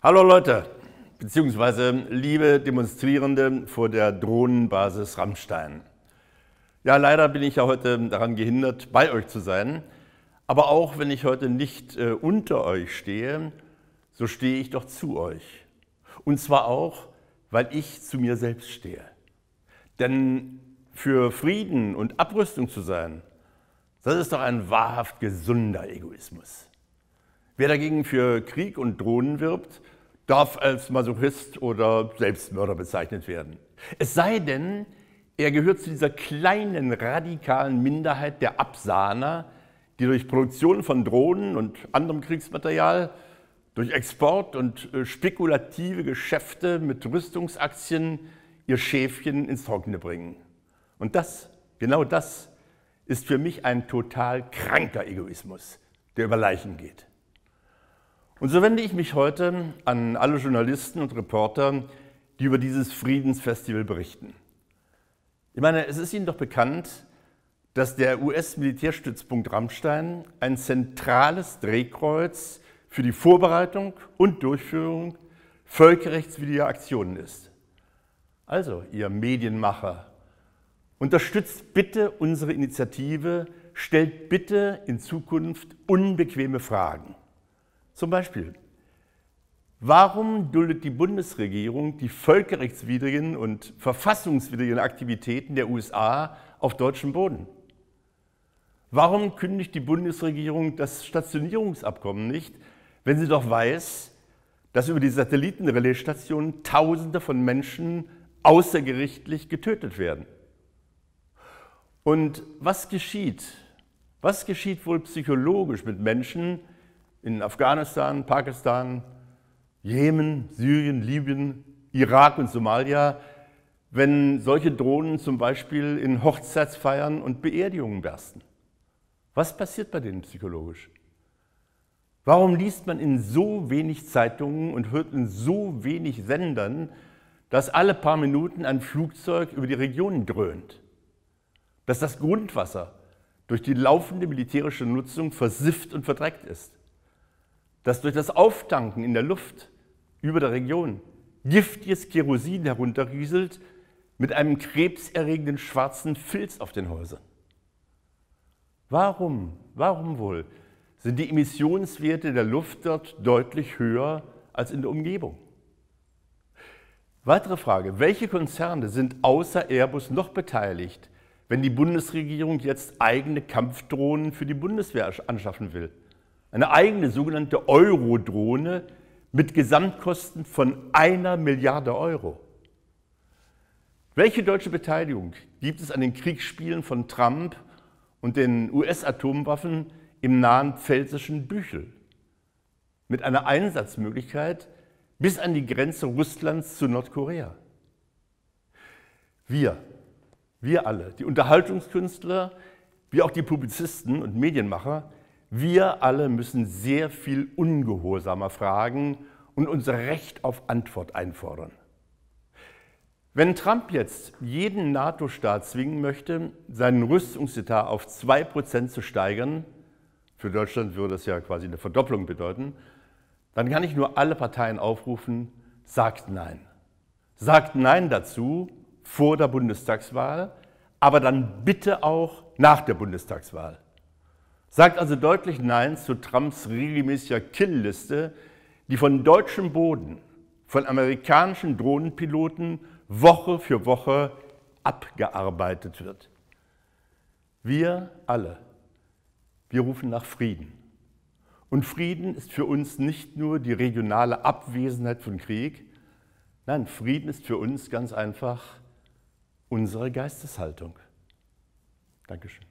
Hallo Leute, beziehungsweise liebe Demonstrierende vor der Drohnenbasis Rammstein. Ja, leider bin ich ja heute daran gehindert, bei euch zu sein. Aber auch wenn ich heute nicht äh, unter euch stehe, so stehe ich doch zu euch. Und zwar auch, weil ich zu mir selbst stehe. Denn für Frieden und Abrüstung zu sein, das ist doch ein wahrhaft gesunder Egoismus. Wer dagegen für Krieg und Drohnen wirbt, darf als Masochist oder Selbstmörder bezeichnet werden. Es sei denn, er gehört zu dieser kleinen radikalen Minderheit der Absahner, die durch Produktion von Drohnen und anderem Kriegsmaterial, durch Export und äh, spekulative Geschäfte mit Rüstungsaktien ihr Schäfchen ins Trockene bringen. Und das, genau das, ist für mich ein total kranker Egoismus, der über Leichen geht. Und so wende ich mich heute an alle Journalisten und Reporter, die über dieses Friedensfestival berichten. Ich meine, es ist Ihnen doch bekannt, dass der US-Militärstützpunkt Rammstein ein zentrales Drehkreuz für die Vorbereitung und Durchführung völkerrechtswidriger Aktionen ist. Also, ihr Medienmacher, unterstützt bitte unsere Initiative, stellt bitte in Zukunft unbequeme Fragen. Zum Beispiel, warum duldet die Bundesregierung die völkerrechtswidrigen und verfassungswidrigen Aktivitäten der USA auf deutschem Boden? Warum kündigt die Bundesregierung das Stationierungsabkommen nicht, wenn sie doch weiß, dass über die Satellitenrelaisstationen Tausende von Menschen außergerichtlich getötet werden? Und was geschieht? Was geschieht wohl psychologisch mit Menschen, in Afghanistan, Pakistan, Jemen, Syrien, Libyen, Irak und Somalia, wenn solche Drohnen zum Beispiel in Hochzeitsfeiern und Beerdigungen bersten. Was passiert bei denen psychologisch? Warum liest man in so wenig Zeitungen und hört in so wenig Sendern, dass alle paar Minuten ein Flugzeug über die Region dröhnt? Dass das Grundwasser durch die laufende militärische Nutzung versifft und verdreckt ist? dass durch das Auftanken in der Luft über der Region giftiges Kerosin herunterrieselt mit einem krebserregenden schwarzen Filz auf den Häusern. Warum, warum wohl sind die Emissionswerte der Luft dort deutlich höher als in der Umgebung? Weitere Frage, welche Konzerne sind außer Airbus noch beteiligt, wenn die Bundesregierung jetzt eigene Kampfdrohnen für die Bundeswehr anschaffen will? eine eigene sogenannte Euro-Drohne mit Gesamtkosten von einer Milliarde Euro. Welche deutsche Beteiligung gibt es an den Kriegsspielen von Trump und den US-Atomwaffen im nahen pfälzischen Büchel? Mit einer Einsatzmöglichkeit bis an die Grenze Russlands zu Nordkorea. Wir, wir alle, die Unterhaltungskünstler, wie auch die Publizisten und Medienmacher, wir alle müssen sehr viel ungehorsamer fragen und unser Recht auf Antwort einfordern. Wenn Trump jetzt jeden NATO-Staat zwingen möchte, seinen Rüstungsetat auf 2% zu steigern, für Deutschland würde das ja quasi eine Verdopplung bedeuten, dann kann ich nur alle Parteien aufrufen, sagt Nein. Sagt Nein dazu vor der Bundestagswahl, aber dann bitte auch nach der Bundestagswahl sagt also deutlich Nein zu Trumps regelmäßiger Killliste, die von deutschem Boden, von amerikanischen Drohnenpiloten Woche für Woche abgearbeitet wird. Wir alle, wir rufen nach Frieden. Und Frieden ist für uns nicht nur die regionale Abwesenheit von Krieg, nein, Frieden ist für uns ganz einfach unsere Geisteshaltung. Dankeschön.